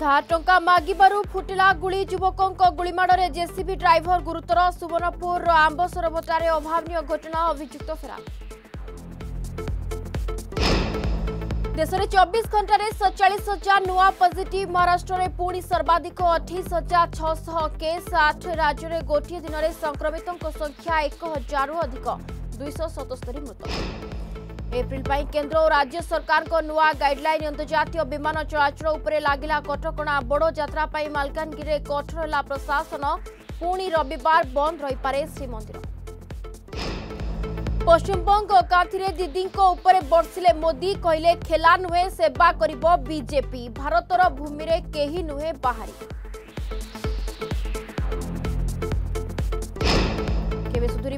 ଧାର ଟଙ୍କା ମାଗିବାରୁ ଫୁଟିଲା ଗୁଳି ଯୁବକଙ୍କ ଗୁଳିମାଡ଼ରେ ଜେସିବି ଡ୍ରାଇଭର ଗୁରୁତର ସୁବର୍ଣ୍ଣପୁରର ଆମ୍ବ ସରୋବରଠାରେ ଅଭାବନୀୟ ଘଟଣା ଅଭିଯୁକ୍ତ ଫେରାର ଦେଶରେ ଚବିଶ ଘଣ୍ଟାରେ ସତଚାଳିଶ ହଜାର ନୂଆ ପଜିଟିଭ୍ ମହାରାଷ୍ଟ୍ରରେ ପୁଣି ସର୍ବାଧିକ ଅଠେଇଶ ହଜାର ଛଅଶହ କେସ୍ ଆଠ ରାଜ୍ୟରେ ଗୋଟିଏ ଦିନରେ ସଂକ୍ରମିତଙ୍କ ସଂଖ୍ୟା ଏକ ହଜାରରୁ ଅଧିକ ଦୁଇଶହ ସତସ୍ତରୀ ମୃତ एप्रिल केन्द्र और राज्य सरकार नुआ गाइडल अंतर्जातीय विमान चलाचल लगला कटका बड़ जत्रा मलकानगि कठोर है प्रशासन पुणी रविवार बंद रहीपे श्रीमंदिर पश्चिमबंग कांथी दीदी बर्षिले मोदी कहले खेला नुहे सेवा कर भारत भूमि में कहीं नुहे बाहरी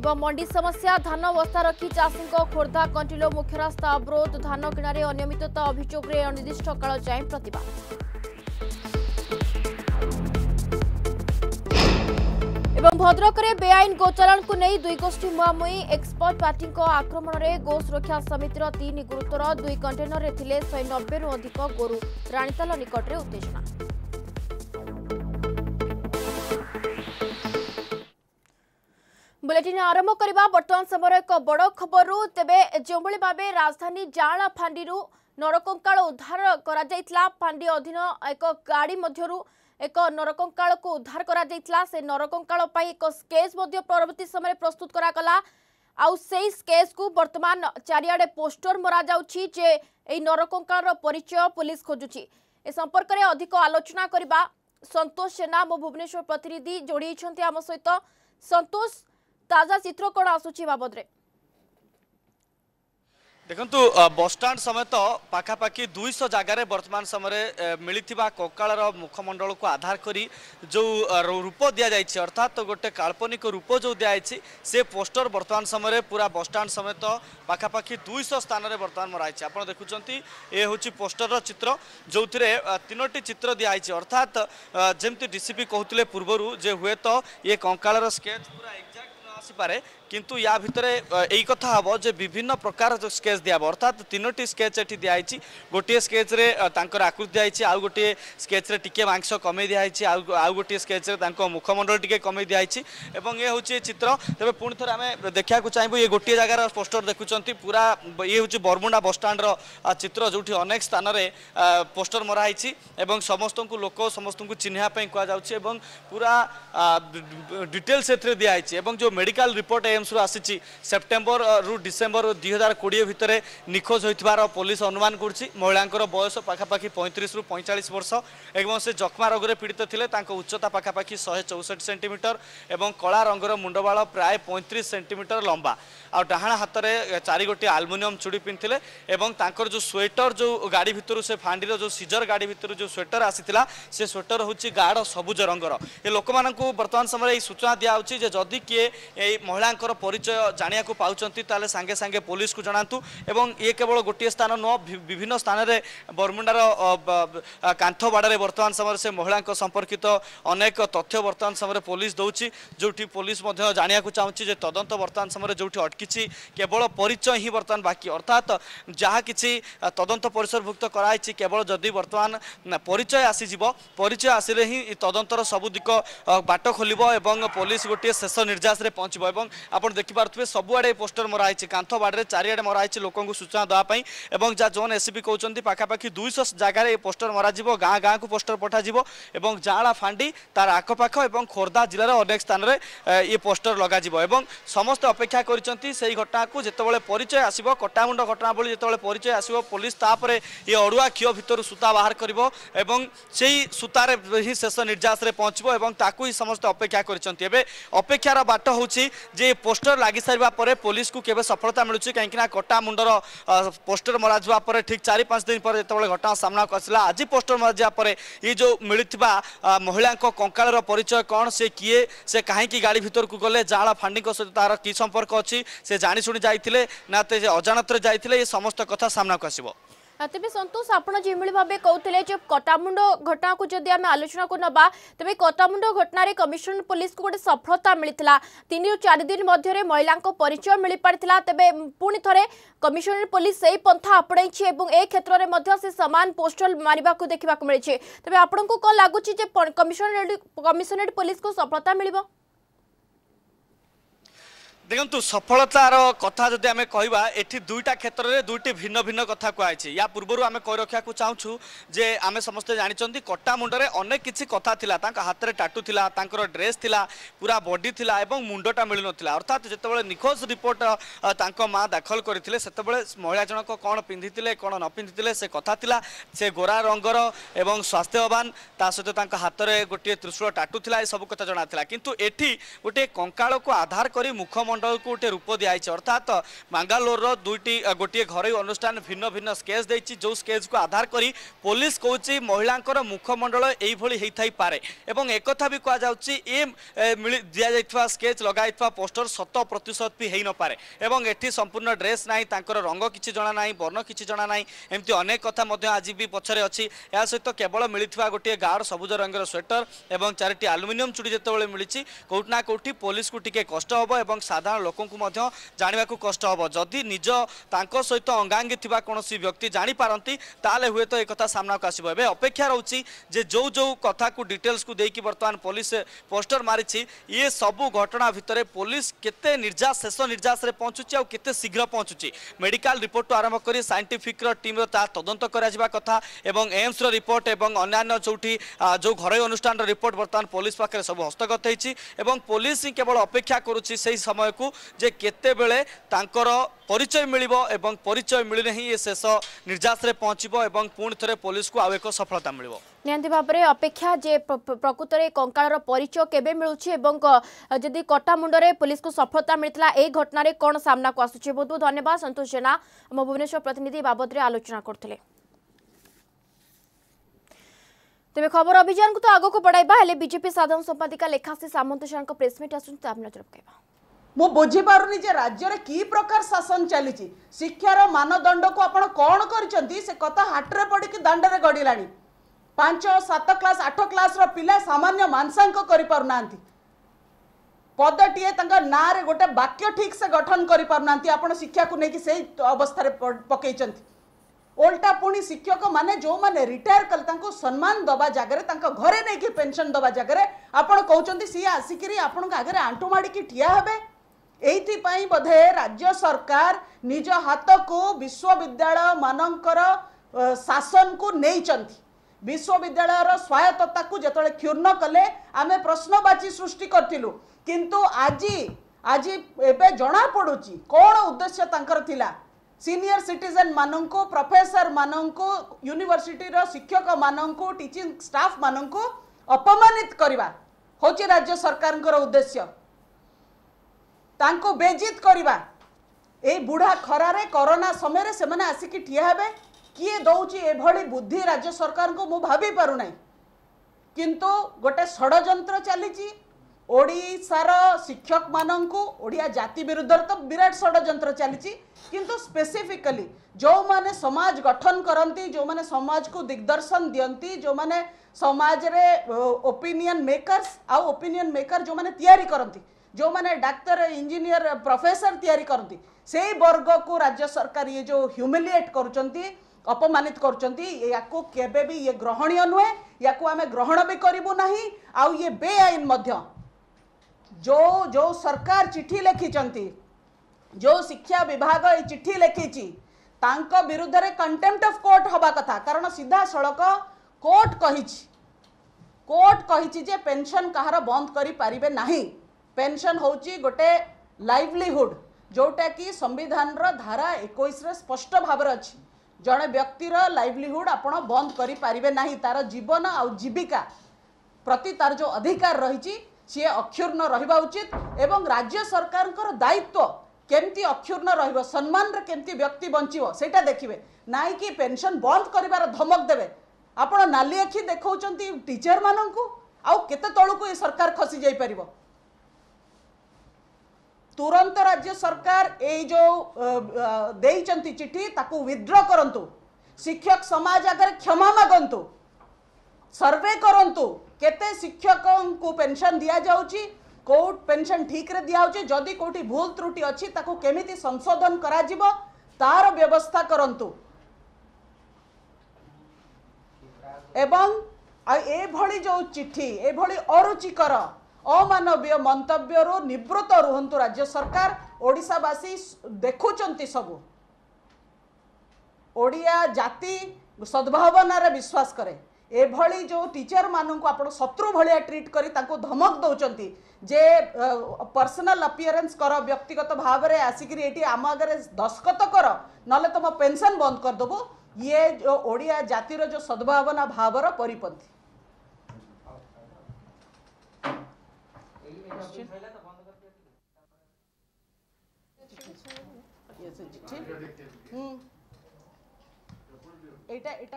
ହେବ ମଣ୍ଡି ସମସ୍ୟା ଧାନ ବସ୍ତା ରଖି ଚାଷୀଙ୍କ ଖୋର୍ଦ୍ଧା କଣ୍ଟିଲୋ ମୁଖ୍ୟ ରାସ୍ତା ଅବରୋଧ ଧାନ କିଣାରେ ଅନିୟମିତତା ଅଭିଯୋଗରେ ଅନିର୍ଦ୍ଦିଷ୍ଟ କାଳ ଯାଏଁ ପ୍ରତିବାଦ ଏବଂ ଭଦ୍ରକରେ ବେଆଇନ ଗୋଚାଳନକୁ ନେଇ ଦୁଇ ଗୋଷ୍ଠୀ ମୁହାଁମୁହିଁ ଏକ୍ସପର୍ଟ ପାର୍ଟିଙ୍କ ଆକ୍ରମଣରେ ଗୋ ସୁରକ୍ଷା ସମିତିର ତିନି ଗୁରୁତ୍ୱର ଦୁଇ କଣ୍ଟେନରରେ ଥିଲେ ଶହେ ନବେରୁ ଅଧିକ ଗୋରୁ ରାଣୀତାଲ ନିକଟରେ ଉତ୍ତେଜନା ବୁଲେଟିନ୍ ଆରମ୍ଭ କରିବା ବର୍ତ୍ତମାନ ସମୟର ଏକ ବଡ଼ ଖବରରୁ ତେବେ ଯେଉଁଭଳି ଭାବେ ରାଜଧାନୀ ଜାଆଁଳା ଫାଣ୍ଡିରୁ ନରକଙ୍କାଳ ଉଦ୍ଧାର କରାଯାଇଥିଲା ଫାଣ୍ଡି ଅଧୀନ ଏକ ଗାଡ଼ି ମଧ୍ୟରୁ ଏକ ନରକଙ୍କାଳକୁ ଉଦ୍ଧାର କରାଯାଇଥିଲା ସେ ନରକଙ୍କାଳ ପାଇଁ ଏକ ସ୍କେଚ୍ ମଧ୍ୟ ପରବର୍ତ୍ତୀ ସମୟରେ ପ୍ରସ୍ତୁତ କରାଗଲା ଆଉ ସେଇ ସ୍କେଚ୍କୁ ବର୍ତ୍ତମାନ ଚାରିଆଡ଼େ ପୋଷ୍ଟର ମରାଯାଉଛି ଯେ ଏଇ ନରକଙ୍କାଳର ପରିଚୟ ପୋଲିସ ଖୋଜୁଛି ଏ ସମ୍ପର୍କରେ ଅଧିକ ଆଲୋଚନା କରିବା ସନ୍ତୋଷ ସେନା ମୋ ଭୁବନେଶ୍ୱର ପ୍ରତିନିଧି ଯୋଡ଼ି ହେଇଛନ୍ତି ଆମ ସହିତ ସନ୍ତୋଷ ताजा चित्र कौन आसूची बाबद ଦେଖନ୍ତୁ ବସ୍ଷ୍ଟାଣ୍ଡ ସମେତ ପାଖାପାଖି ଦୁଇଶହ ଜାଗାରେ ବର୍ତ୍ତମାନ ସମୟରେ ମିଳିଥିବା କକାଳର ମୁଖମଣ୍ଡଳକୁ ଆଧାର କରି ଯେଉଁ ରୂପ ଦିଆଯାଇଛି ଅର୍ଥାତ୍ ଗୋଟେ କାଳ୍ପନିକ ରୂପ ଯେଉଁ ଦିଆଯାଇଛି ସେ ପୋଷ୍ଟର ବର୍ତ୍ତମାନ ସମୟରେ ପୁରା ବସ୍ଷ୍ଟାଣ୍ଡ ସମେତ ପାଖାପାଖି ଦୁଇଶହ ସ୍ଥାନରେ ବର୍ତ୍ତମାନ ମରାଯାଇଛି ଆପଣ ଦେଖୁଛନ୍ତି ଏ ହେଉଛି ପୋଷ୍ଟରର ଚିତ୍ର ଯେଉଁଥିରେ ତିନୋଟି ଚିତ୍ର ଦିଆଯାଇଛି ଅର୍ଥାତ୍ ଯେମିତି ଡିସିପି କହୁଥିଲେ ପୂର୍ବରୁ ଯେ ହୁଏତ ଏ କଙ୍କାଳର ସ୍କେଚ୍ ପୁରା ଏକ୍ଜାକ୍ଟ আসিপারে কিন্তু ইয়া ভিতরে এই কথা হব যে বিভিন্ন প্রকার স্কেচ দিয়া হব অর্থাৎ তিনোটি স্কেচ এটি দিয়া হয়েছি গোটিয়ে স্কেচরে তাঁর আকৃতি দিয়া হয়েছে আউ গোটিয়ে স্কেচরে টিকি মাংস কমাই দিয়া হয়েছে আউ আউ গোটিয়ে স্কেচরে তাঁর মুখমণ্ডল টিকি কমাই দিয়া হয়েছে এবং এ হচ্ছে এই চিত্র তবে পুঁ থরে আমি দেখা চাইবু ইয়ে গোটিয়ে জায়গার পোস্টর দেখুম পুরা ইয়ে হচ্ছে বরমুন্ডা বসষ্টাণ্ডর চিত্র যেটি অনেক স্থানরে পোস্টর মরা হয়েছি এবং সমস্ত লোক সমস্ত চিহ্না কুযাচ্ছে এবং পুরা ডিটেলস এতে দিয়া হয়েছে এবং যে মেডিকাল রিপোর্ট এমসু আসিছি সেপ্টেম্বর রু ডিসেম্বর দুই হাজার কোড়িয়ে ভিতরে নিখোঁজ হয়েছে পুলিশ অনুমান করছে মহিলাঙ্কর বয়স পাখাপাখি পঁয়ত্রিশ রু পঁয়চাশ বর্ষ এবং সে যক্ষ্মা রোগের পীড়িত লে তা উচ্চতা পাখাপাখি শহে চৌষঠি সেটিমিটর এবং কলা রঙর মুন্ডবাল প্রায় পঁয়ত্রিশ সেটিমিটর লম্বা আর ডাহাণ হাতরে চারিগোটি আলমুনিয়ম চুড়ি পিঁধিলে এবং তাঁর যে সোয়েটর যে গাড়ি ভিতর সে ফাঁডির যে সিজর গাড়ি ভিতর যে সোয়েটর আসিলা সে সোয়েটর হচ্ছে গাঢ় সবুজ রঙর এ লোক বর্তমান সময় এই সূচনা দিয়া হচ্ছে যে যদি কি এই মহিলাঙ্কর পরিচয় জাঁয়া পাচ্ছেন তাহলে সাংে সাংে পুলিশকে জনাতু এবং ইয়ে কেবল গোটিয়ে স্থান নু বিভিন্ন স্থানের বরমুন্ডার বাড়ে বর্তমান সময় সে মহিলা সম্পর্কিত অনেক তথ্য বর্তমান সময় পুলিশ দৌছি যেটি পুলিশ জাঁয়া চাহুছি যে তদন্ত বর্তমান সময় যেটি অটকিছি কেবল পরিচয় হি বর্তমান বাকি অর্থাৎ যা কিছু তদন্ত পরিসরভুক্ত করা হয়েছে কেবল যদি বর্তমান পরিচয় আসিযোগ পরিচয় আসলে হি তদন্তর সবুদিক বাট খোলিব এবং পুলিশ গোটিয়ে শেষ নির্যাসে পৌঁছব এবং আপনার দেখিপারে সবুড়ে এই পোস্টর মরা হয়েছে কাঁথ বাড়ে চারিআডে মরা হয়েছে লোক সূচনা দেওয়া এবং যা জোন এসিপি কৌন পাখাপাখি দুইশ জায়গায় এই পোস্টর মরা যাব গাঁ গাঁকু পোস্টর পঠা যাব এবং জাঁড়া ফাঁডি তার আখপাখ এবং খোর্ধা জেলার অনেক স্থানের ইয়ে পোস্টর লগা যাব এবং সমস্ত অপেক্ষা করছেন সেই ঘটনাকে যেতবে পরিচয় আসব কটামুন্ড ঘটনা বলে যেতবে পরিচয় আসব পুলিশ তাপরে ইয়ে অড়ুয়া ক্ষীয় ভিতর সূতা বাহার করব এবং সেই সূতার হি শেষ নির্যাসে পৌঁছব এবং তাকে সমস্ত অপেক্ষা করছেন এবার অপেক্ষার বাট হচ্ছে ଅଛି ଯେ ପୋଷ୍ଟର ଲାଗି ସାରିବା ପରେ ପୋଲିସକୁ କେବେ ସଫଳତା ମିଳୁଛି କାହିଁକିନା କଟା ମୁଣ୍ଡର ପୋଷ୍ଟର ମରାଯିବା ପରେ ଠିକ୍ ଚାରି ପାଞ୍ଚ ଦିନ ପରେ ଯେତେବେଳେ ଘଟଣା ସାମ୍ନାକୁ ଆସିଲା ଆଜି ପୋଷ୍ଟର ମରାଯିବା ପରେ ଏ ଯେଉଁ ମିଳିଥିବା ମହିଳାଙ୍କ କଙ୍କାଳର ପରିଚୟ କ'ଣ ସେ କିଏ ସେ କାହିଁକି ଗାଡ଼ି ଭିତରକୁ ଗଲେ ଜାଆଁଳା ଫାଣ୍ଡିଙ୍କ ସହିତ ତାର କି ସମ୍ପର୍କ ଅଛି ସେ ଜାଣିଶୁଣି ଯାଇଥିଲେ ନା ସେ ଅଜାଣତରେ ଯାଇଥିଲେ ଏ ସମସ୍ତ କଥା ସାମ୍ନାକୁ ଆସିବ तेरे सतोष आपे कहते जो कटामुंड घटना को आलोचना को ना तेज कटामुंड घटन कमिशन पुलिस को गोटे सफलता मिले तीन रु चार दिन मध्य महिला परिचय मिल पार्ला तेज पुणि थे कमिशन पुलिस से ही पंथा एक क्षेत्र में सामान पोस्टर मार्क देखा मिले तेज आपको कौन लगुच कमिशनरेट पुलिस को सफलता मिल দেখুন সফলতার কথা যদি আমি কহবা এটি দুইটা ক্ষেত্রে দুইটি ভিন্ন ভিন্ন কথা কুহাইছি ইয়া পূর্ব আমি কই রক্ষা চাহুছু যে আমি সমস্ত জাঁচান কটা মুন্ডরে অনেক কিছু কথা লা তাঁর হাতের টাটু লা তাঁর ড্রেস লা পুরা বডি লা এবং মুন্ডটা মিলুনলা অর্থাৎ যেতবে নিখোঁজ রিপোর্ট তাঁর মা দাখল করে সেতবে মহিলা জনক কণ পিঁধিলে কণ ন পিঁধিলে সে কথা লা সে গোরা রঙর এবং স্বাস্থ্যবান তা সহ তাঁর হাতের গোটিয়ে ত্রিশূল টাটু লা এসব কথা জনা কিন্তু এটি গোটিয়ে কঙ্কাড়ক আধার করে মুখমণ্ডল ମଣ୍ଡଳକୁ ଗୋଟିଏ ରୂପ ଦିଆଯାଇଛି ଅର୍ଥାତ୍ ବାଙ୍ଗାଲୋରର ଦୁଇଟି ଗୋଟିଏ ଘରୋଇ ଅନୁଷ୍ଠାନ ଭିନ୍ନ ଭିନ୍ନ ସ୍କେଚ୍ ଦେଇଛି ଯେଉଁ ସ୍କେଚ୍କୁ ଆଧାର କରି ପୋଲିସ କହୁଛି ମହିଳାଙ୍କର ମୁଖମଣ୍ଡଳ ଏଇଭଳି ହେଇଥାଇପାରେ ଏବଂ ଏକଥା ବି କୁହାଯାଉଛି ଏ ଦିଆଯାଇଥିବା ସ୍କେଚ୍ ଲଗାଯାଇଥିବା ପୋଷ୍ଟର ଶତ ପ୍ରତିଶତ ବି ହେଇନପାରେ ଏବଂ ଏଠି ସମ୍ପୂର୍ଣ୍ଣ ଡ୍ରେସ୍ ନାହିଁ ତାଙ୍କର ରଙ୍ଗ କିଛି ଜଣା ନାହିଁ ବର୍ଣ୍ଣ କିଛି ଜଣା ନାହିଁ ଏମିତି ଅନେକ କଥା ମଧ୍ୟ ଆଜି ବି ପଛରେ ଅଛି ଏହା ସହିତ କେବଳ ମିଳିଥିବା ଗୋଟିଏ ଗାଁର ସବୁଜ ରଙ୍ଗର ସ୍ୱେଟର ଏବଂ ଚାରିଟି ଆଲୁମିନିୟମ ଚୁଡ଼ି ଯେତେବେଳେ ମିଳିଛି କେଉଁଠି ନା କେଉଁଠି ପୋଲିସକୁ ଟିକେ କଷ୍ଟ ହେବ ଏବଂ ସାଧାରଣ ଲୋକଙ୍କୁ ମଧ୍ୟ ଜାଣିବାକୁ କଷ୍ଟ ହେବ ଯଦି ନିଜ ତାଙ୍କ ସହିତ ଅଙ୍ଗାଙ୍ଗୀ ଥିବା କୌଣସି ବ୍ୟକ୍ତି ଜାଣିପାରନ୍ତି ତାହେଲେ ହୁଏତ ଏ କଥା ସାମ୍ନାକୁ ଆସିବ ଏବେ ଅପେକ୍ଷା ରହୁଛି ଯେ ଯେଉଁ ଯେଉଁ କଥାକୁ ଡିଟେଲ୍ସକୁ ଦେଇକି ବର୍ତ୍ତମାନ ପୋଲିସ ପୋଷ୍ଟର ମାରିଛି ଇଏ ସବୁ ଘଟଣା ଭିତରେ ପୋଲିସ କେତେ ନିର୍ଯାସ ଶେଷ ନିର୍ଯାସରେ ପହଞ୍ଚୁଛି ଆଉ କେତେ ଶୀଘ୍ର ପହଞ୍ଚୁଛି ମେଡିକାଲ ରିପୋର୍ଟରୁ ଆରମ୍ଭ କରି ସାଇଣ୍ଟିଫିକର ଟିମ୍ର ତାହା ତଦନ୍ତ କରାଯିବା କଥା ଏବଂ ଏମ୍ସର ରିପୋର୍ଟ ଏବଂ ଅନ୍ୟାନ୍ୟ ଯେଉଁଠି ଯେଉଁ ଘରୋଇ ଅନୁଷ୍ଠାନର ରିପୋର୍ଟ ବର୍ତ୍ତମାନ ପୋଲିସ ପାଖରେ ସବୁ ହସ୍ତଗତ ହେଇଛି ଏବଂ ପୋଲିସ ହିଁ କେବଳ ଅପେକ୍ଷା କରୁଛି ସେହି ସମୟକୁ ପିଲାକୁ ଯେ କେତେବେଳେ ତାଙ୍କର ପରିଚୟ ମିଳିବ ଏବଂ ପରିଚୟ ମିଳିଲେ ହିଁ ଏ ଶେଷ ନିର୍ଯାସରେ ପହଞ୍ଚିବ ଏବଂ ପୁଣି ଥରେ ପୋଲିସକୁ ଆଉ ଏକ ସଫଳତା ମିଳିବ ନିହାତି ଭାବରେ ଅପେକ୍ଷା ଯେ ପ୍ରକୃତରେ କଙ୍କାଳର ପରିଚୟ କେବେ ମିଳୁଛି ଏବଂ ଯଦି କଟାମୁଣ୍ଡରେ ପୋଲିସକୁ ସଫଳତା ମିଳିଥିଲା ଏହି ଘଟଣାରେ କ'ଣ ସାମ୍ନାକୁ ଆସୁଛି ବହୁତ ବହୁତ ଧନ୍ୟବାଦ ସନ୍ତୋଷ ଜେନା ଆମ ଭୁବନେଶ୍ୱର ପ୍ରତିନିଧି ବାବଦରେ ଆଲୋଚନା କରୁଥିଲେ ତେବେ ଖବର ଅଭିଯାନକୁ ତ ଆଗକୁ ବଢାଇବା ହେଲେ ବିଜେପି ସାଧାରଣ ସମ୍ପାଦିକା ଲେଖାଶ୍ରୀ ସାମନ୍ତ ସାହାଙ୍କ ପ୍ରେସମିଟ୍ ଆସୁଛନ୍ତି मु बुझीपी जे राज्य कि प्रकार शासन चली शिक्षार मानदंड को आपड़ कौन कर हाटे पड़ कि दांड में गड़ला पांच सात क्लास आठ क्लास पिला सामान्य मांसांक कर पद टीए ना गोटे वाक्य ठीक से गठन करा को लेकिन से अवस्था पकई ओल्टा पुणी शिक्षक मैंने जो मैंने रिटायर कले सम्मान दवा जगार घरे नहीं पेनसन दवा जगह आपड़ कहते सी आसिक आपण आगे आंठू माड़ी ठिया हे ଏଇଥିପାଇଁ ବୋଧେ ରାଜ୍ୟ ସରକାର ନିଜ ହାତକୁ ବିଶ୍ୱବିଦ୍ୟାଳୟମାନଙ୍କର ଶାସନକୁ ନେଇଛନ୍ତି ବିଶ୍ୱବିଦ୍ୟାଳୟର ସ୍ୱାୟତ୍ତତାକୁ ଯେତେବେଳେ କ୍ଷୁର୍ଣ୍ଣ କଲେ ଆମେ ପ୍ରଶ୍ନବାଚୀ ସୃଷ୍ଟି କରିଥିଲୁ କିନ୍ତୁ ଆଜି ଆଜି ଏବେ ଜଣାପଡ଼ୁଛି କ'ଣ ଉଦ୍ଦେଶ୍ୟ ତାଙ୍କର ଥିଲା ସିନିୟର ସିଟିଜେନ୍ମାନଙ୍କୁ ପ୍ରଫେସରମାନଙ୍କୁ ୟୁନିଭର୍ସିଟିର ଶିକ୍ଷକମାନଙ୍କୁ ଟିଚିଂ ଷ୍ଟାଫ୍ମାନଙ୍କୁ ଅପମାନିତ କରିବା ହେଉଛି ରାଜ୍ୟ ସରକାରଙ୍କର ଉଦ୍ଦେଶ୍ୟ बेजित करवा बुढ़ा खरारे कोरोना समय रे से आसिक ठिया हे किए दौली बुद्धि राज्य सरकार को मुझे भाभी पारना किंतु गोटे षड़ चली शिक्षक मानिया जाति विरुद्ध तो विराट षड़ चली किंतु स्पेसिफिकली जो माने समाज गठन करती जो माने समाज को दिग्दर्शन दिंती जो माने समाज रे ओपिनियन मेकर्स आउ ओपिनियन मेकर जो माने तैयारी करती जो मैंने डाक्तर इंजीनियर प्रोफेसर तैयारी करती से वर्ग को राज्य सरकार ये जो ह्यूमिलिएट कर अपमानित ग्रहणीय नुहे या आम ग्रहण भी करूँ ना आउ ये बेआईन जो जो सरकार चिठी लिखिं जो शिक्षा विभाग ये चिठी लिखी विरुद्ध कंटेम्प्ट अफ कोर्ट हवा कथा कारण सीधा सड़क कोर्ट कही कोर्ट कही पेनसन कहार बंद करें ना ପେନ୍ସନ୍ ହେଉଛି ଗୋଟେ ଲାଇଭଲିହୁଡ଼ ଯେଉଁଟାକି ସମ୍ବିଧାନର ଧାରା ଏକୋଇଶରେ ସ୍ପଷ୍ଟ ଭାବରେ ଅଛି ଜଣେ ବ୍ୟକ୍ତିର ଲାଇଭଲିହୁଡ଼ ଆପଣ ବନ୍ଦ କରିପାରିବେ ନାହିଁ ତା'ର ଜୀବନ ଆଉ ଜୀବିକା ପ୍ରତି ତା'ର ଯେଉଁ ଅଧିକାର ରହିଛି ସିଏ ଅକ୍ଷୁର୍ଣ୍ଣ ରହିବା ଉଚିତ ଏବଂ ରାଜ୍ୟ ସରକାରଙ୍କର ଦାୟିତ୍ୱ କେମିତି ଅକ୍ଷୁର୍ଣ୍ଣ ରହିବ ସମ୍ମାନରେ କେମିତି ବ୍ୟକ୍ତି ବଞ୍ଚିବ ସେଇଟା ଦେଖିବେ ନାଇଁ କି ପେନ୍ସନ୍ ବନ୍ଦ କରିବାର ଧମକ ଦେବେ ଆପଣ ନାଲି ଆଖି ଦେଖାଉଛନ୍ତି ଟିଚରମାନଙ୍କୁ ଆଉ କେତେ ତଳକୁ ଏ ସରକାର ଖସି ଯାଇପାରିବ ତୁରନ୍ତ ରାଜ୍ୟ ସରକାର ଏଇ ଯେଉଁ ଦେଇଛନ୍ତି ଚିଠି ତାକୁ ୱିଥଡ୍ର କରନ୍ତୁ ଶିକ୍ଷକ ସମାଜ ଆଗରେ କ୍ଷମା ମାଗନ୍ତୁ ସର୍ଭେ କରନ୍ତୁ କେତେ ଶିକ୍ଷକଙ୍କୁ ପେନ୍ସନ୍ ଦିଆଯାଉଛି କେଉଁ ପେନ୍ସନ୍ ଠିକ୍ରେ ଦିଆହେଉଛି ଯଦି କେଉଁଠି ଭୁଲ ତ୍ରୁଟି ଅଛି ତାକୁ କେମିତି ସଂଶୋଧନ କରାଯିବ ତାର ବ୍ୟବସ୍ଥା କରନ୍ତୁ ଏବଂ ଆଉ ଏଭଳି ଯେଉଁ ଚିଠି ଏଭଳି ଅରୁଚିକର ଅମାନବୀୟ ମନ୍ତବ୍ୟରୁ ନିବୃତ ରୁହନ୍ତୁ ରାଜ୍ୟ ସରକାର ଓଡ଼ିଶାବାସୀ ଦେଖୁଛନ୍ତି ସବୁ ଓଡ଼ିଆ ଜାତି ସଦ୍ଭାବନାରେ ବିଶ୍ୱାସ କରେ ଏଭଳି ଯେଉଁ ଟିଚରମାନଙ୍କୁ ଆପଣ ଶତ୍ରୁ ଭଳିଆ ଟ୍ରିଟ୍ କରି ତାଙ୍କୁ ଧମକ ଦେଉଛନ୍ତି ଯେ ପର୍ସନାଲ ଆପିୟରାନ୍ସ କର ବ୍ୟକ୍ତିଗତ ଭାବରେ ଆସିକିରି ଏଠି ଆମ ଆଗରେ ଦସ୍ତଖତ କର ନହେଲେ ତୁମ ପେନ୍ସନ୍ ବନ୍ଦ କରିଦେବୁ ଇଏ ଯେଉଁ ଓଡ଼ିଆ ଜାତିର ଯେଉଁ ସଦ୍ଭାବନା ଭାବର ପରିପନ୍ଥୀ question.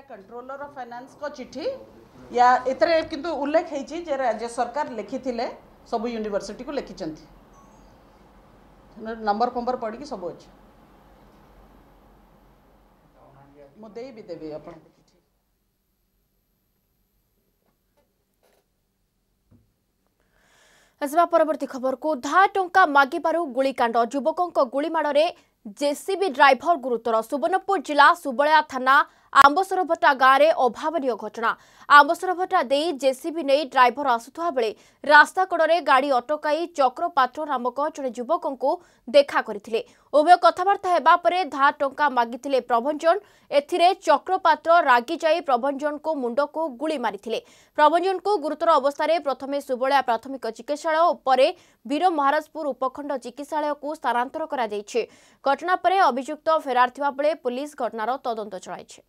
कंट्रोलर ऑफ फाइनेंस को चिट्ठी या इतने किंतु उल्लेख है जे राज्य सरकार लिखी थे सब यूनिवर्सिटी को लिखी लिखिंट नंबर फंबर पढ़ की सब अच्छे मुझे देवी आप ଆସିବା ପରବର୍ତ୍ତୀ ଖବରକୁ ଧା ଟଙ୍କା ମାଗିବାରୁ ଗୁଳିକାଣ୍ଡ ଯୁବକଙ୍କ ଗୁଳିମାଡ଼ରେ ଜେସିବି ଡ୍ରାଇଭର ଗୁରୁତର ସୁବର୍ଣ୍ଣପୁର ଜିଲ୍ଲା ସୁବଳୟା ଥାନା ଆମ୍ବସରଭଟା ଗାଁରେ ଅଭାବନୀୟ ଘଟଣା ଆମ୍ବସରଭଟା ଦେଇ ଜେସିବି ନେଇ ଡ୍ରାଇଭର ଆସୁଥିବା ବେଳେ ରାସ୍ତାକଡ଼ରେ ଗାଡ଼ି ଅଟକାଇ ଚକ୍ରପାତ୍ର ନାମକ ଜଣେ ଯୁବକଙ୍କୁ ଦେଖା କରିଥିଲେ ଉଭୟ କଥାବାର୍ତ୍ତା ହେବା ପରେ ଧା ଟଙ୍କା ମାଗିଥିଲେ ପ୍ରଭଞ୍ଜନ ଏଥିରେ ଚକ୍ରପାତ୍ର ରାଗିଯାଇ ପ୍ରଭଞ୍ଜନଙ୍କୁ ମୁଣ୍ଡକୁ ଗୁଳି ମାରିଥିଲେ ପ୍ରଭଞ୍ଜନଙ୍କୁ ଗୁରୁତର ଅବସ୍ଥାରେ ପ୍ରଥମେ ସୁବଳିଆ ପ୍ରାଥମିକ ଚିକିତ୍ସାଳୟ ପରେ ବୀର ମହାରାଜପୁର ଉପଖଣ୍ଡ ଚିକିତ୍ସାଳୟକୁ ସ୍ଥାନାନ୍ତର କରାଯାଇଛି ଘଟଣା ପରେ ଅଭିଯୁକ୍ତ ଫେରାର୍ ଥିବାବେଳେ ପୁଲିସ୍ ଘଟଣାର ତଦନ୍ତ ଚଳାଇଛି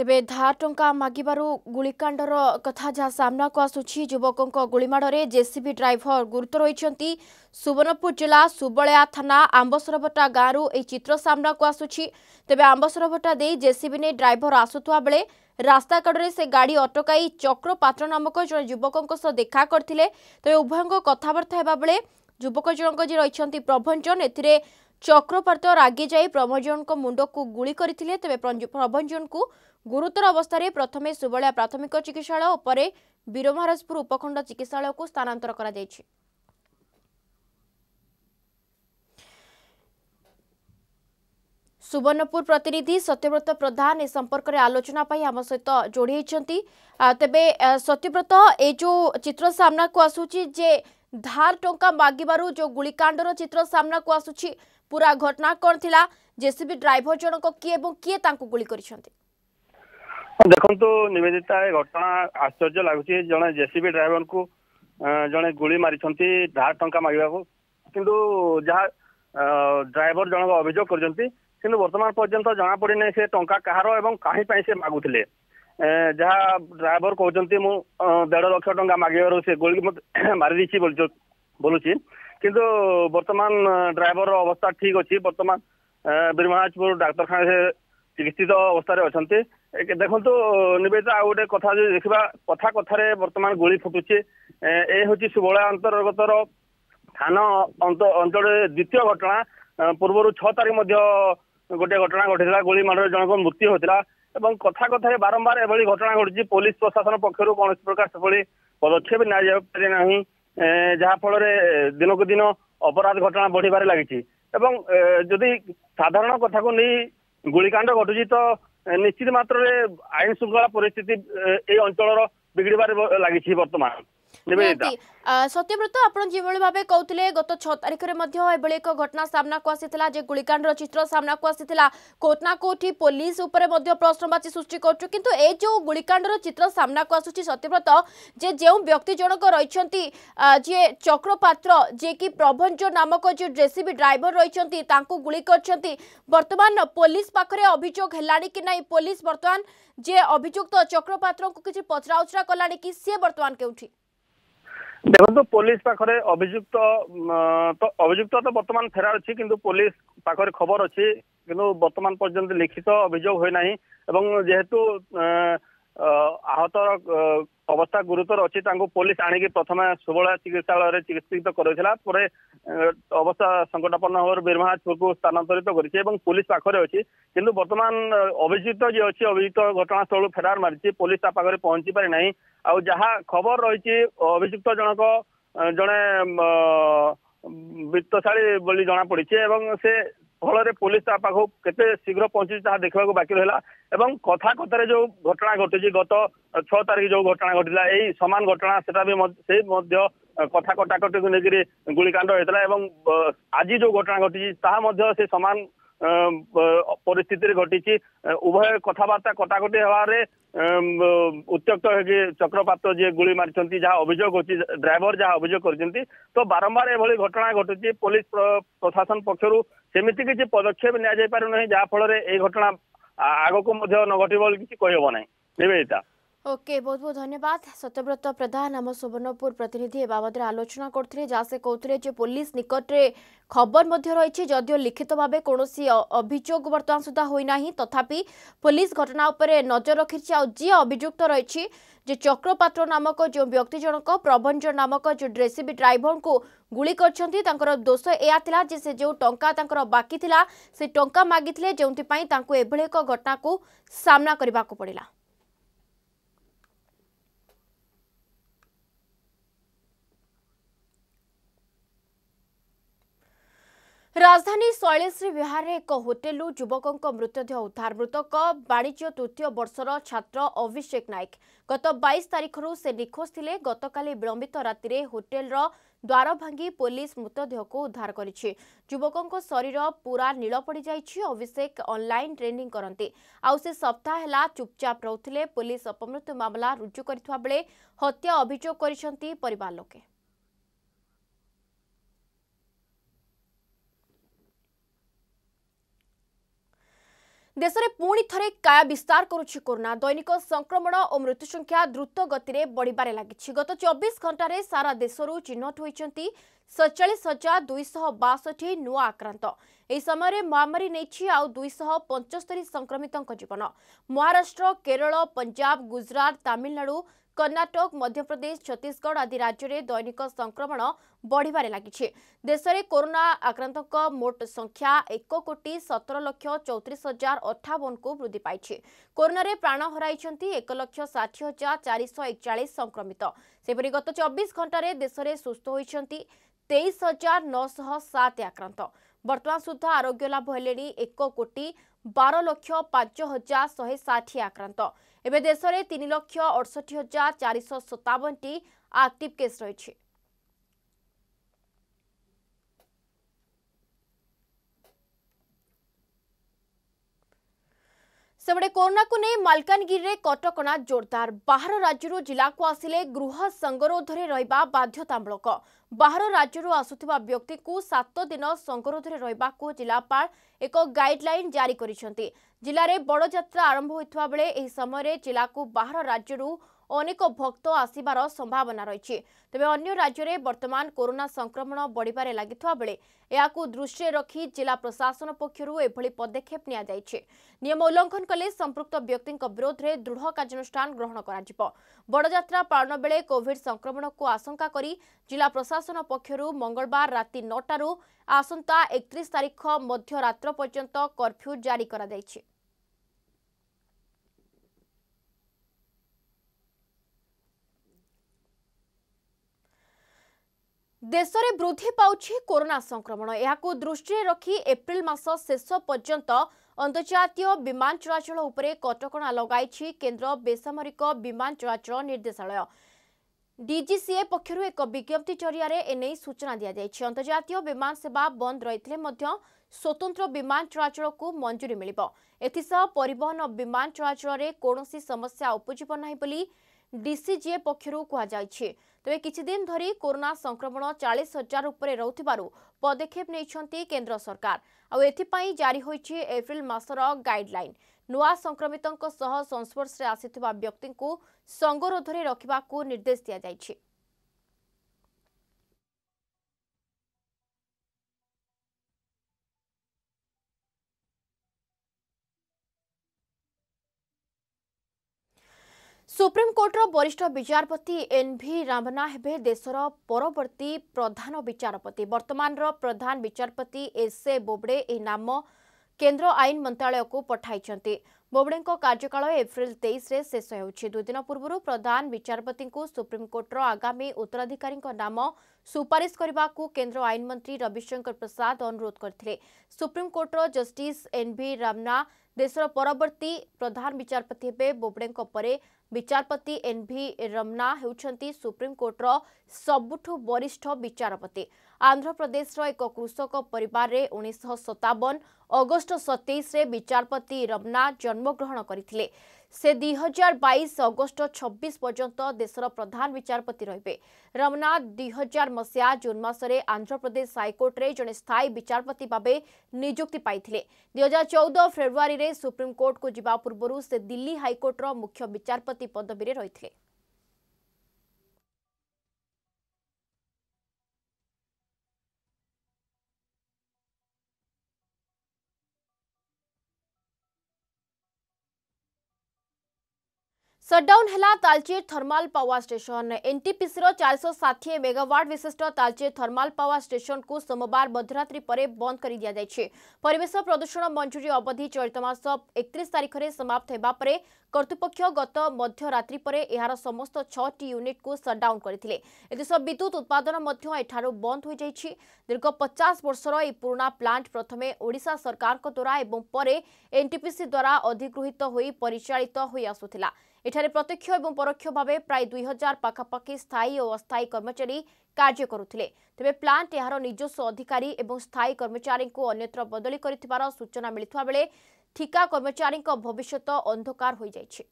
ତେବେ ଧାର ଟଙ୍କା ମାଗିବାରୁ ଗୁଳିକାଣ୍ଡର କଥା ଯାହା ସାମ୍ନାକୁ ଆସୁଛି ଯୁବକଙ୍କ ଗୁଳିମାଡ଼ରେ ଜେସିବି ଡ୍ରାଇଭର ଗୁରୁତର ରହିଛନ୍ତି ସୁବର୍ଣ୍ଣପୁର ଜିଲ୍ଲା ସୁବଳୟା ଥାନା ଆମ୍ବସରଭଟା ଗାଁରୁ ଏହି ଚିତ୍ର ସାମ୍ନାକୁ ଆସୁଛି ତେବେ ଆମ୍ବସରଭଟା ଦେଇ ଜେସିବି ନେଇ ଡ୍ରାଇଭର ଆସୁଥିବା ବେଳେ ରାସ୍ତାକଡ଼ରେ ସେ ଗାଡ଼ି ଅଟକାଇ ଚକ୍ର ପାତ୍ର ନାମକ ଜଣେ ଯୁବକଙ୍କ ସହ ଦେଖା କରିଥିଲେ ତେବେ ଉଭୟଙ୍କ କଥାବାର୍ତ୍ତା ହେବା ବେଳେ ଯୁବକ ଜଣଙ୍କ ଯିଏ ରହିଛନ୍ତି ପ୍ରଭଞ୍ଜନ ଏଥିରେ ଚକ୍ରପାତ ରାଗି ଯାଇ ପ୍ରଭଞ୍ଜନଙ୍କ ମୁଣ୍ଡକୁ ଗୁଳି କରିଥିଲେ ତେବେ ପ୍ରଭଞ୍ଜନଙ୍କୁ ଗୁରୁତର ଅବସ୍ଥାରେ ପ୍ରଥମେ ସୁବଳିଆ ପ୍ରାଥମିକ ଚିକିତ୍ସାଳୟ ଓ ପରେ ବୀରମହାରାଜପୁର ଉପଖଣ୍ଡ ଚିକିତ୍ସାଳୟକୁ ସ୍ଥାନାନ୍ତର କରାଯାଇଛି ସୁବର୍ଣ୍ଣପୁର ପ୍ରତିନିଧି ସତ୍ୟବ୍ରତ ପ୍ରଧାନ ଏ ସମ୍ପର୍କରେ ଆଲୋଚନା ପାଇଁ ଆମ ସହିତ ଯୋଡ଼ି ହୋଇଛନ୍ତି ତେବେ ସତ୍ୟବ୍ରତ ଏ ଯେଉଁ ଚିତ୍ର ସାମ୍ନାକୁ ଆସୁଛି ଯେ ଧାର ଟଙ୍କା ମାଗିବାରୁ ଯେଉଁ ଗୁଳିକାଣ୍ଡର ଚିତ୍ର ସାମ୍ନାକୁ ଆସୁଛି ପୁରା ଘଟଣା କ'ଣ ଥିଲା ଜେସିବି ଡ୍ରାଇଭର ଜଣକ କିଏ ଏବଂ କିଏ ତାଙ୍କୁ ଗୁଳି କରିଛନ୍ତି ଦେଖନ୍ତୁ ନିବେଦିତା ଏ ଘଟଣା ଆଶ୍ଚର୍ଯ୍ୟ ଲାଗୁଛି ଜଣେ ଜେସିବି ଡ୍ରାଇଭରଙ୍କୁ ଜଣେ ଗୁଳି ମାରିଛନ୍ତି ଢାର ଟଙ୍କା ମାଗିବାକୁ କିନ୍ତୁ ଯାହା ଡ୍ରାଇଭର ଜଣକ ଅଭିଯୋଗ କରିଛନ୍ତି କିନ୍ତୁ ବର୍ତ୍ତମାନ ପର୍ଯ୍ୟନ୍ତ ଜଣାପଡ଼ିନି ସେ ଟଙ୍କା କାହାର ଏବଂ କାହିଁ ପାଇଁ ସେ ମାଗୁଥିଲେ ଯାହା ଡ୍ରାଇଭର କହୁଛନ୍ତି ମୁଁ ଦେଢ଼ ଲକ୍ଷ ଟଙ୍କା ମାଗିବାରୁ ସେ ଗୁଳିକି ମୋତେ ମାରିଦେଇଛି ବୋଲୁଛି କିନ୍ତୁ ବର୍ତ୍ତମାନ ଡ୍ରାଇଭରର ଅବସ୍ଥା ଠିକ୍ ଅଛି ବର୍ତ୍ତମାନ ବିରମହାଜପୁର ଡାକ୍ତରଖାନାରେ ଚିକିତ୍ସିତ ଅବସ୍ଥାରେ ଅଛନ୍ତି ଦେଖନ୍ତୁ ନିବେଦିତା ଆଉ ଗୋଟେ କଥା ଯଦି ଦେଖିବା କଥା କଥାରେ ବର୍ତ୍ତମାନ ଗୁଳି ଫୁଟୁଛି ଏ ହେଉଛି ସୁବଳା ଅନ୍ତର୍ଗତର ଥାନ ଅଞ୍ଚଳରେ ଦ୍ୱିତୀୟ ଘଟଣା ପୂର୍ବରୁ ଛଅ ତାରିଖ ମଧ୍ୟ ଗୋଟିଏ ଘଟଣା ଘଟିଥିଲା ଗୁଳି ମାଡ଼ରେ ଜଣଙ୍କ ମୃତ୍ୟୁ ହୋଇଥିଲା ଏବଂ କଥା କଥାରେ ବାରମ୍ବାର ଏଭଳି ଘଟଣା ଘଟୁଛି ପୋଲିସ ପ୍ରଶାସନ ପକ୍ଷରୁ କୌଣସି ପ୍ରକାର ସେଭଳି ପଦକ୍ଷେପ ନିଆଯାଇପାରି ନାହିଁ ଯାହାଫଳରେ ଦିନକୁ ଦିନ ଅପରାଧ ଘଟଣା ବଢିବାରେ ଲାଗିଛି ଏବଂ ଯଦି ସାଧାରଣ କଥାକୁ ନେଇ ଗୁଳିକାଣ୍ଡ ଘଟୁଛି ତ ନିଶ୍ଚିତ ମାତ୍ରାରେ ଆଇନ ଶୃଙ୍ଖଳା ପରିସ୍ଥିତି ଏଇ ଅଞ୍ଚଳର ବିଗିଡିବାରେ ଲାଗିଛି ବର୍ତ୍ତମାନ ସତ୍ୟବ୍ରତ ଆପଣ ଯେଭଳି ଭାବେ କହୁଥିଲେ ଗତ ଛଅ ତାରିଖରେ ମଧ୍ୟ ଏଭଳି ଏକ ଘଟଣା ସାମ୍ନାକୁ ଆସିଥିଲା ଯେ ଗୁଳିକାଣ୍ଡର ଚିତ୍ର ସାମ୍ନାକୁ ଆସିଥିଲା କୋଉଠି ନା କୋଉଠି ପୋଲିସ ଉପରେ ମଧ୍ୟ ପ୍ରଶ୍ନବାଚୀ ସୃଷ୍ଟି କରୁଛୁ କିନ୍ତୁ ଏ ଯେଉଁ ଗୁଳିକାଣ୍ଡର ଚିତ୍ର ସାମ୍ନାକୁ ଆସୁଛି ସତ୍ୟବ୍ରତ ଯେ ଯେଉଁ ବ୍ୟକ୍ତି ଜଣକ ରହିଛନ୍ତି ଯିଏ ଚକ୍ରପାତ୍ର ଯିଏକି ପ୍ରଭଞ୍ଜ ନାମକ ଯିଏ ଜେସିବି ଡ୍ରାଇଭର ରହିଛନ୍ତି ତାଙ୍କୁ ଗୁଳି କରିଛନ୍ତି ବର୍ତ୍ତମାନ ପୋଲିସ ପାଖରେ ଅଭିଯୋଗ ହେଲାଣି କି ନାହିଁ ପୋଲିସ ବର୍ତ୍ତମାନ ଯେ ଅଭିଯୁକ୍ତ ଚକ୍ରପାତ୍ରଙ୍କୁ କିଛି ପଚରାଉଚରା କଲାଣି କି ସିଏ ବର୍ତ୍ତମାନ କେଉଁଠି ଦେଖନ୍ତୁ ପୋଲିସ ପାଖରେ ଅଭିଯୁକ୍ତ ଅଭିଯୁକ୍ତ ତ ବର୍ତ୍ତମାନ ଫେରାର ଅଛି କିନ୍ତୁ ପୋଲିସ ପାଖରେ ଖବର ଅଛି କିନ୍ତୁ ବର୍ତ୍ତମାନ ପର୍ଯ୍ୟନ୍ତ ଲିଖିତ ଅଭିଯୋଗ ହୋଇନାହିଁ ଏବଂ ଯେହେତୁ আহত অবস্থা গুরুতর অছি তাঙ্কু পুলিশ আনিকি প্রথমে সুবলা চিকিৎসালয়ে চিকিৎসিত করেছিল পরে অবস্থা সংকটাপন্ন হওয়ার বীরমাহাজপুর কু স্থানান্তরিত করেছে এবং পুলিশ পাখরে অছি কিন্তু বর্তমান অভিযুক্ত যে অছি অভিযুক্ত ঘটনাস্থল ফেরার মারিছে পুলিশ তা পাখরে পৌঁছি পারি নাই আউ যাহা খবর রয়েছে অভিযুক্ত জনক জনে বৃত্তশালী বলে জনা পড়ছে এবং সে ଫଳରେ ପୋଲିସ ତା ପାଖକୁ କେତେ ଶୀଘ୍ର ପହଞ୍ଚିଛି ତାହା ଦେଖିବାକୁ ବାକି ରହିଲା ଏବଂ କଥା କଥାରେ ଯୋଉ ଘଟଣା ଘଟିଛି ଗତ ଛଅ ତାରିଖ ଯୋଉ ଘଟଣା ଘଟିଲା ଏଇ ସମାନ ଘଟଣା ସେଟା ବି ସେ ମଧ୍ୟ କଥା କଟାକଟିକୁ ନେଇକିରି ଗୁଳିକାଣ୍ଡ ହେଇଥିଲା ଏବଂ ଆଜି ଯୋଉ ଘଟଣା ଘଟିଛି ତାହା ମଧ୍ୟ ସେ ସମାନ পরিস্থিতিরে ঘটিছি উভয় কথাবার্তা কটাকটি হওয়ার উত্তক্ত হয়ে চক্রপাত যে গুলি মারিছেন যা অভিযোগ হচ্ছে ড্রাইভর যা অভিযোগ করছেন তো বারম্বার এভাবে ঘটনা ঘটুছি পুলিশ প্রশাসন পক্ষর সেমিতি কিছু পদক্ষেপ নিয়ে যাই পারে না যা ফলে এই ঘটনা আগকু মধ্য ন ঘটিব বলে কিছু কহিব না নিবেদিতা ଓକେ ବହୁତ ବହୁତ ଧନ୍ୟବାଦ ସତ୍ୟବ୍ରତ ପ୍ରଧାନ ଆମ ସୁବର୍ଣ୍ଣପୁର ପ୍ରତିନିଧି ଏ ବାବଦରେ ଆଲୋଚନା କରୁଥିଲେ ଯାହା ସେ କହୁଥିଲେ ଯେ ପୋଲିସ ନିକଟରେ ଖବର ମଧ୍ୟ ରହିଛି ଯଦିଓ ଲିଖିତ ଭାବେ କୌଣସି ଅଭିଯୋଗ ବର୍ତ୍ତମାନ ସୁଦ୍ଧା ହୋଇନାହିଁ ତଥାପି ପୋଲିସ ଘଟଣା ଉପରେ ନଜର ରଖିଛି ଆଉ ଯିଏ ଅଭିଯୁକ୍ତ ରହିଛି ଯେ ଚକ୍ରପାତ୍ର ନାମକ ଯେଉଁ ବ୍ୟକ୍ତି ଜଣକ ପ୍ରଭଞ୍ଜ ନାମକ ଯେଉଁ ଡ୍ରେସିବି ଡ୍ରାଇଭରଙ୍କୁ ଗୁଳି କରିଛନ୍ତି ତାଙ୍କର ଦୋଷ ଏହା ଥିଲା ଯେ ସେ ଯେଉଁ ଟଙ୍କା ତାଙ୍କର ବାକି ଥିଲା ସେ ଟଙ୍କା ମାଗିଥିଲେ ଯେଉଁଥିପାଇଁ ତାଙ୍କୁ ଏଭଳି ଏକ ଘଟଣାକୁ ସାମ୍ନା କରିବାକୁ ପଡ଼ିଲା ରାଜଧାନୀ ଶୈଳଶ୍ରୀ ବିହାରରେ ଏକ ହୋଟେଲରୁ ଯୁବକଙ୍କ ମୃତଦେହ ଉଦ୍ଧାର ମୃତକ ବାଣିଜ୍ୟ ତୃତୀୟ ବର୍ଷର ଛାତ୍ର ଅଭିଷେକ ନାୟକ ଗତ ବାଇଶ ତାରିଖରୁ ସେ ନିଖୋଜ ଥିଲେ ଗତକାଲି ବିଳମ୍ବିତ ରାତିରେ ହୋଟେଲର ଦ୍ୱାର ଭାଙ୍ଗି ପୋଲିସ ମୃତଦେହକୁ ଉଦ୍ଧାର କରିଛି ଯୁବକଙ୍କ ଶରୀର ପୁରା ନୀଳ ପଡ଼ିଯାଇଛି ଅଭିଷେକ ଅନଲାଇନ୍ ଟ୍ରେନିଂ କରନ୍ତି ଆଉ ସେ ସପ୍ତାହ ହେଲା ଚୁପଚାପ ରହୁଥିଲେ ପୋଲିସ ଅପମୃତ୍ୟୁ ମାମଲା ରୁଜୁ କରିଥିବା ବେଳେ ହତ୍ୟା ଅଭିଯୋଗ କରିଛନ୍ତି ପରିବାର ଲୋକେ ଦେଶରେ ପୁଣି ଥରେ କାୟା ବିସ୍ତାର କରୁଛି କରୋନା ଦୈନିକ ସଂକ୍ରମଣ ଓ ମୃତ୍ୟୁ ସଂଖ୍ୟା ଦ୍ରୁତ ଗତିରେ ବଢ଼ିବାରେ ଲାଗିଛି ଗତ ଚବିଶ ଘଣ୍ଟାରେ ସାରା ଦେଶରୁ ଚିହ୍ନଟ ହୋଇଛନ୍ତି ସତଚାଳିଶ ହଜାର ଦୁଇଶହ ବାଷଠି ନୂଆ ଆକ୍ରାନ୍ତ ଏହି ସମୟରେ ମହାମାରୀ ନେଇଛି ଆଉ ଦୁଇଶହ ପଞ୍ଚସ୍ତରୀ ସଂକ୍ରମିତଙ୍କ ଜୀବନ ମହାରାଷ୍ଟ୍ର କେରଳ ପଞ୍ଜାବ ଗୁଜରାଟ ତାମିଲନାଡୁ କର୍ଣ୍ଣାଟକ ମଧ୍ୟପ୍ରଦେଶ ଛତିଶଗଡ଼ ଆଦି ରାଜ୍ୟରେ ଦୈନିକ ସଂକ୍ରମଣ ବଢ଼ିବାରେ ଲାଗିଛି ଦେଶରେ କରୋନା ଆକ୍ରାନ୍ତଙ୍କ ମୋଟ ସଂଖ୍ୟା ଏକ କୋଟି ସତର ଲକ୍ଷ ଚଉତିରିଶ ହଜାର ଅଠାବନକୁ ବୃଦ୍ଧି ପାଇଛି କରୋନାରେ ପ୍ରାଣ ହରାଇଛନ୍ତି ଏକ ଲକ୍ଷ ଷାଠିଏ ହଜାର ଚାରିଶହ ଏକଚାଳିଶ ସଂକ୍ରମିତ ସେହିପରି ଗତ ଚବିଶ ଘଣ୍ଟାରେ ଦେଶରେ ସୁସ୍ଥ ହୋଇଛନ୍ତି ତେଇଶ ହଜାର ନଅଶହ ସାତ ଆକ୍ରାନ୍ତ ବର୍ତ୍ତମାନ ସୁଦ୍ଧା ଆରୋଗ୍ୟ ଲାଭ ହେଲେଣି ଏକ କୋଟି ବାର ଲକ୍ଷ ପାଞ୍ଚ ହଜାର ଶହେ ଷାଠିଏ ଆକ୍ରାନ୍ତ ଏବେ ଦେଶରେ ତିନି ଲକ୍ଷ ଅଡ଼ଷଠି ହଜାର ଚାରିଶହ ସତାବନଟି ଆକ୍ଟିଭ୍ କେସ୍ ରହିଛି ସେପଟେ କରୋନାକୁ ନେଇ ମାଲକାନଗିରିରେ କଟକଣା ଜୋରଦାର ବାହାର ରାଜ୍ୟରୁ ଜିଲ୍ଲାକୁ ଆସିଲେ ଗୃହ ସଙ୍ଗରୋଧରେ ରହିବା ବାଧ୍ୟତାମୂଳକ ବାହାର ରାଜ୍ୟରୁ ଆସୁଥିବା ବ୍ୟକ୍ତିଙ୍କୁ ସାତ ଦିନ ସଙ୍ଗରୋଧରେ ରହିବାକୁ ଜିଲ୍ଲାପାଳ ଏକ ଗାଇଡଲାଇନ୍ ଜାରି କରିଛନ୍ତି ଜିଲ୍ଲାରେ ବଡ଼ ଯାତ୍ରା ଆରମ୍ଭ ହୋଇଥିବା ବେଳେ ଏହି ସମୟରେ ଜିଲ୍ଲାକୁ ବାହାର ରାଜ୍ୟରୁ ଅନେକ ଭକ୍ତ ଆସିବାର ସମ୍ଭାବନା ରହିଛି ତେବେ ଅନ୍ୟ ରାଜ୍ୟରେ ବର୍ତ୍ତମାନ କରୋନା ସଂକ୍ରମଣ ବଢ଼ିବାରେ ଲାଗିଥିବା ବେଳେ ଏହାକୁ ଦୃଷ୍ଟିରେ ରଖି ଜିଲ୍ଲା ପ୍ରଶାସନ ପକ୍ଷରୁ ଏଭଳି ପଦକ୍ଷେପ ନିଆଯାଇଛି ନିୟମ ଉଲ୍ଲଙ୍ଘନ କଲେ ସମ୍ପୃକ୍ତ ବ୍ୟକ୍ତିଙ୍କ ବିରୋଧରେ ଦୃଢ଼ କାର୍ଯ୍ୟାନୁଷ୍ଠାନ ଗ୍ରହଣ କରାଯିବ ବଡ଼ଯାତ୍ରା ପାଳନ ବେଳେ କୋଭିଡ୍ ସଂକ୍ରମଣକୁ ଆଶଙ୍କା କରି ଜିଲ୍ଲା ପ୍ରଶାସନ ପକ୍ଷରୁ ମଙ୍ଗଳବାର ରାତି ନଅଟାରୁ ଆସନ୍ତା ଏକତିରିଶ ତାରିଖ ମଧ୍ୟରାତ୍ର ପର୍ଯ୍ୟନ୍ତ କର୍ଫ୍ୟୁ ଜାରି କରାଯାଇଛି ଦେଶରେ ବୃଦ୍ଧି ପାଉଛି କରୋନା ସଂକ୍ରମଣ ଏହାକୁ ଦୃଷ୍ଟିରେ ରଖି ଏପ୍ରିଲ ମାସ ଶେଷ ପର୍ଯ୍ୟନ୍ତ ଅନ୍ତର୍ଜାତୀୟ ବିମାନ ଚଳାଚଳ ଉପରେ କଟକଣା ଲଗାଇଛି କେନ୍ଦ୍ର ବେସାମରିକ ବିମାନ ଚଳାଚଳ ନିର୍ଦ୍ଦେଶାଳୟ ଡିଜିସିଏ ପକ୍ଷରୁ ଏକ ବିଜ୍ଞପ୍ତି ଜରିଆରେ ଏନେଇ ସୂଚନା ଦିଆଯାଇଛି ଅନ୍ତର୍ଜାତୀୟ ବିମାନ ସେବା ବନ୍ଦ ରହିଥିଲେ ମଧ୍ୟ ସ୍ୱତନ୍ତ୍ର ବିମାନ ଚଳାଚଳକୁ ମଞ୍ଜୁରି ମିଳିବ ଏଥିସହ ପରିବହନ ବିମାନ ଚଳାଚଳରେ କୌଣସି ସମସ୍ୟା ଉପୁଜିବ ନାହିଁ ବୋଲି ডিসিজিএ পক্ষর কুহযাইছে তবে কিছুদিন ধরে করোনা সংক্রমণ চাশ হাজার উপরে রুথার পদক্ষেপ নিয়েছেন কেন্দ্র সরকার আপাই জারি হয়েছে এপ্রিল মাসর গাইডলাইন নূয়া সংক্রমিতঙ্ সহ সংস্পর্শে আসিথিবা ব্যক্তিଙ୍କୁ সংগরোধরে রখিবাকু নির্দেশ দিয়াଯାଇଛି ସୁପ୍ରିମକୋର୍ଟର ବରିଷ୍ଠ ବିଚାରପତି ଏନ୍ଭି ରାମନା ହେବେ ଦେଶର ପରବର୍ତ୍ତୀ ପ୍ରଧାନ ବିଚାରପତି ବର୍ତ୍ତମାନର ପ୍ରଧାନ ବିଚାରପତି ଏସ୍ଏ ବୋବଡେ ଏହି ନାମ କେନ୍ଦ୍ର ଆଇନ ମନ୍ତ୍ରାଳୟକୁ ପଠାଇଛନ୍ତି बोबड़े कार्यकाल एप्रिल तेईस शेष हो दुदिन पूर्व प्रधान विचारपति सुप्रीमकोर्टर आगामी उत्तराधिकारी नाम सुपारिश करने को केन्द्र आईनमंत्री रविशंकर प्रसाद अनुरोध करते सुप्रीमकोर्टर जस्टिस एन भी रामना देशर परवर्त प्रधान विचारपति बोबड़े पर विचारपति एन भी रमना होप्रीमकोर्टर सबुठ वरिष्ठ विचारपति आंध्रप्रदेश एक कृषक पर उन्नीस सतावन अगस्त सतैश विचारपति रमना जन्म ଜନ୍ମଗ୍ରହଣ କରିଥିଲେ ସେ ଦୁଇ ହଜାର ବାଇଶ ଅଗଷ୍ଟ ଛବିଶ ପର୍ଯ୍ୟନ୍ତ ଦେଶର ପ୍ରଧାନ ବିଚାରପତି ରହିବେ ରମନା ଦୁଇ ହଜାର ମସିହା ଜୁନ୍ ମାସରେ ଆନ୍ଧ୍ରପ୍ରଦେଶ ହାଇକୋର୍ଟରେ ଜଣେ ସ୍ଥାୟୀ ବିଚାରପତି ଭାବେ ନିଯୁକ୍ତି ପାଇଥିଲେ ଦୁଇ ହଜାର ଚଉଦ ଫେବୃଆରୀରେ ସୁପ୍ରିମକୋର୍ଟକୁ ଯିବା ପୂର୍ବରୁ ସେ ଦିଲ୍ଲୀ ହାଇକୋର୍ଟର ମୁଖ୍ୟ ବିଚାରପତି ପଦବୀରେ ରହିଥିଲେ ସଟ୍ଡାଉନ୍ ହେଲା ତାଲଚେର ଥର୍ମାଲ ପାୱାର ଷ୍ଟେସନ ଏନ୍ଟିପିସିର ଚାରିଶହ ଷାଠିଏ ମେଗାୱାଟ୍ ବିଶିଷ୍ଟ ତାଲଚେର ଥର୍ମାଲ ପାୱାର ଷ୍ଟେସନକୁ ସୋମବାର ମଧ୍ୟରାତ୍ରି ପରେ ବନ୍ଦ କରି ଦିଆଯାଇଛି ପରିବେଶ ପ୍ରଦୂଷଣ ମଞ୍ଜୁରୀ ଅବଧି ଚଳିତ ମାସ ଏକତିରିଶ ତାରିଖରେ ସମାପ୍ତ ହେବା ପରେ କର୍ତ୍ତୃପକ୍ଷ ଗତ ମଧ୍ୟରାତ୍ରି ପରେ ଏହାର ସମସ୍ତ ଛଅଟି ୟୁନିଟ୍କୁ ସଟ୍ଡାଉନ୍ କରିଥିଲେ ଏଥିସହ ବିଦ୍ୟୁତ୍ ଉତ୍ପାଦନ ମଧ୍ୟ ଏଠାରୁ ବନ୍ଦ ହୋଇଯାଇଛି ଦୀର୍ଘ ପଚାଶ ବର୍ଷର ଏହି ପୁରୁଣା ପ୍ଲାଣ୍ଟ ପ୍ରଥମେ ଓଡ଼ିଶା ସରକାରଙ୍କ ଦ୍ୱାରା ଏବଂ ପରେ ଏନ୍ଟିପିସି ଦ୍ୱାରା ଅଧିଗୃହୀତ ହୋଇ ପରିଚାଳିତ ହୋଇ ଆସୁଥିଲା এখানে প্রত্যক্ষ এবং পরোক্ষ ভাবে প্রায় দুই হাজার পাখাপাখি স্থায়ী ও অস্থায়ী কর্মচারী କାର୍ଯ୍ୟ କରୁଥିଲେ ତେବେ ପ୍ଲାଣ୍ଟ ଏହାର ନିଜସ୍ୱ ଅଧିକାରୀ ଏବଂ ସ୍ଥାୟୀ କର୍ମଚାରୀଙ୍କୁ ଅନ୍ୟତ୍ର ବଦଳି କରିଥିବାର ସୂଚନା ମିଳିଥିବା ବେଳେ ଠିକା କର୍ମଚାରୀଙ୍କ ଭବିଷ୍ୟତ ଅନ୍ଧକାର ହୋଇଯାଇଛି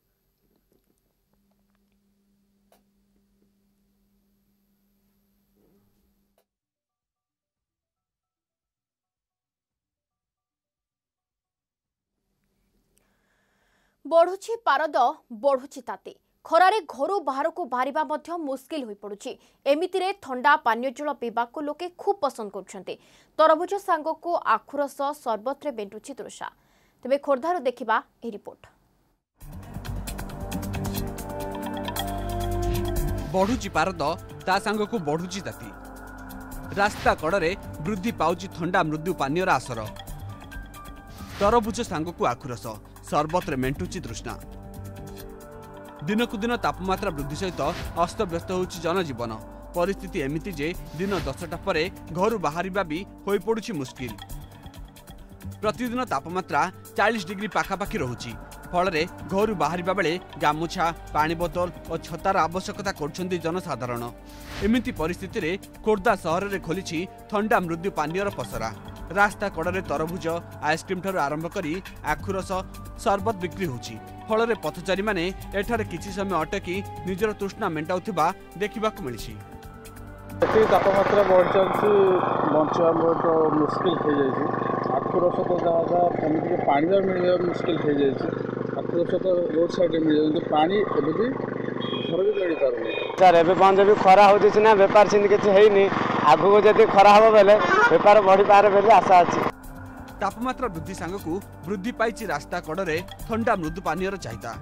ବଢୁଛି ପାରଦ ବଢୁଛି ତାତି ଖରାରେ ଘରୁ ବାହାରକୁ ବାହାରିବା ମଧ୍ୟ ମୁସ୍କିଲ ହୋଇପଡୁଛି ଏମିତିରେ ଥଣ୍ଡା ପାନୀୟ ଜଳ ପିଇବାକୁ ଲୋକେ ଖୁବ୍ ପସନ୍ଦ କରୁଛନ୍ତି ତରଭୁଜ ସାଙ୍ଗକୁ ଆଖୁରସ ସର୍ବତ୍ରେ ବେଣ୍ଟୁଛି ତୃଷା ତେବେ ଖୋର୍ଦ୍ଧାରୁ ଦେଖିବା ଏହି ରିପୋର୍ଟ ବଢୁଛି ପାରଦ ତା ସାଙ୍ଗକୁ ବଢୁଛି ତାତି ରାସ୍ତା କଡ଼ରେ ବୃଦ୍ଧି ପାଉଛି ଥଣ୍ଡା ମୃଦ୍ୟୁ ପାନୀୟର ଆସର ତରଭୁଜ ସାଙ୍ଗକୁ ଆଖୁରସ ସର୍ବତ୍ର ମେଣ୍ଟୁଛି ତୃଷ୍ଣା ଦିନକୁ ଦିନ ତାପମାତ୍ରା ବୃଦ୍ଧି ସହିତ ଅସ୍ତବ୍ୟସ୍ତ ହେଉଛି ଜନଜୀବନ ପରିସ୍ଥିତି ଏମିତି ଯେ ଦିନ ଦଶଟା ପରେ ଘରୁ ବାହାରିବା ବି ହୋଇପଡ଼ୁଛି ମୁସ୍କିଲ ପ୍ରତିଦିନ ତାପମାତ୍ରା ଚାଳିଶ ଡିଗ୍ରୀ ପାଖାପାଖି ରହୁଛି ଫଳରେ ଘରୁ ବାହାରିବା ବେଳେ ଗାମୁଛା ପାଣି ବୋତଲ ଓ ଛତାର ଆବଶ୍ୟକତା କରୁଛନ୍ତି ଜନସାଧାରଣ ଏମିତି ପରିସ୍ଥିତିରେ ଖୋର୍ଦ୍ଧା ସହରରେ ଖୋଲିଛି ଥଣ୍ଡା ମୃଦ୍ୟୁ ପାନୀୟର ପସରା ରାସ୍ତା କଡ଼ରେ ତରଭୁଜ ଆଇସ୍କ୍ରିମ୍ଠାରୁ ଆରମ୍ଭ କରି ଆଖୁରସ ସରବତ ବିକ୍ରି ହେଉଛି ଫଳରେ ପଥଚାରୀମାନେ ଏଠାରେ କିଛି ସମୟ ଅଟକି ନିଜର ତୃଷ୍ଣା ମେଣ୍ଟାଉଥିବା ଦେଖିବାକୁ ମିଳିଛି ଏଠି ତାପମାତ୍ରା ବଢ଼ି ଚାଲିଛି ବଞ୍ଚିବା ବହୁତ ମୁସ୍କିଲ ହେଇଯାଇଛି ଆଖୁରସ ତ ଯାହା ଯାହା ଏମିତିକି ପାଣିରେ ମିଳିବା ମୁସ୍କିଲ ହେଇଯାଇଛି ଆଖୁରସ ତ ରୋଡ଼ ସାଇଡ଼ରେ ମିଳିଯାଉଛି କିନ୍ତୁ ପାଣି ଏବେ ବି ଘର ବି ମିଳିପାରୁନି ସାର୍ ଏବେ ପର୍ଯ୍ୟନ୍ତ ବି ଖରା ହେଉଛି ସିନା ବେପାର ସେମିତି କିଛି ହେଇନି ଆଗକୁ ଯଦି ଖରା ହେବ ବେଲେ ବେପାର ବଢ଼ିପାରେ ବୋଲି ଆଶା ଅଛି ତାପମାତ୍ରା ବୃଦ୍ଧି ସାଙ୍ଗକୁ ବୃଦ୍ଧି ପାଇଛି ରାସ୍ତା କଡ଼ରେ ଥଣ୍ଡା ମୃଦୁ ପାନୀୟର ଚାହିଦା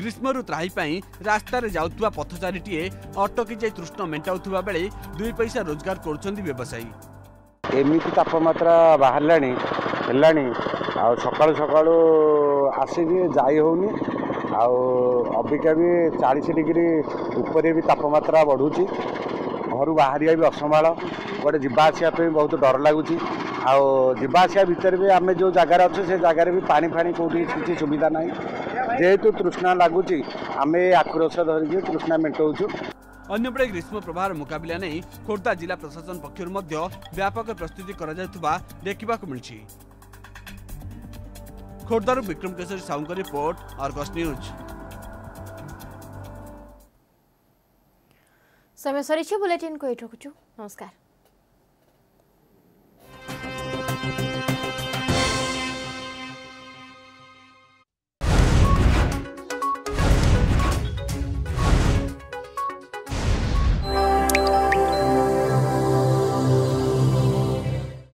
ଗ୍ରୀଷ୍ମରୁ ତ୍ରାହି ପାଇଁ ରାସ୍ତାରେ ଯାଉଥିବା ପଥଚାରୀଟିଏ ଅଟକି ଯାଇ ତୃଷ୍ଣ ମେଣ୍ଟାଉଥିବା ବେଳେ ଦୁଇ ପଇସା ରୋଜଗାର କରୁଛନ୍ତି ବ୍ୟବସାୟୀ ଏମିତି ତାପମାତ୍ରା ବାହାରିଲାଣି ହେଲାଣି ଆଉ ସକାଳୁ ସକାଳୁ ଆସିକି ଯାଇ ହେଉନି ଆଉ ଅବିକା ବି ଚାଳିଶ ଡିଗ୍ରୀ ଉପରେ ବି ତାପମାତ୍ରା ବଢ଼ୁଛି ঘর বাহারা বি অসম্ভাল গোটে যা আসা বহুত ডর লাগুচি ଆଉ ଯିବା ଆସିବା ଭିତରେ ବି ଆମେ ଯେଉଁ ଜାଗାରେ ଅଛୁ ସେ ଜାଗାରେ ବି ପାଣି ଫାଣି କେଉଁଠି କିଛି ସୁବିଧା ନାହିଁ ଯେହେତୁ ତୃଷ୍ଣା ଲାଗୁଛି ଆମେ ଆଖୁ ରସ ଧରିକି ତୃଷ୍ଣା ମେଣ୍ଟାଉଛୁ ଅନ୍ୟପଟେ ଗ୍ରୀଷ୍ମ ପ୍ରବାହର ମୁକାବିଲା ନେଇ ଖୋର୍ଦ୍ଧା ଜିଲ୍ଲା ପ୍ରଶାସନ ପକ୍ଷରୁ ମଧ୍ୟ ବ୍ୟାପକ ପ୍ରସ୍ତୁତି କରାଯାଉଥିବା ଦେଖିବାକୁ ମିଳିଛି ଖୋର୍ଦ୍ଧାରୁ ବିକ୍ରମ କେଶରୀ ସାହୁଙ୍କ ରିପୋର୍ଟ ଅର୍ଗସ୍ ନ୍ୟୁଜ୍ समय सरी बुलेटिन को ये रोकुचु नमस्कार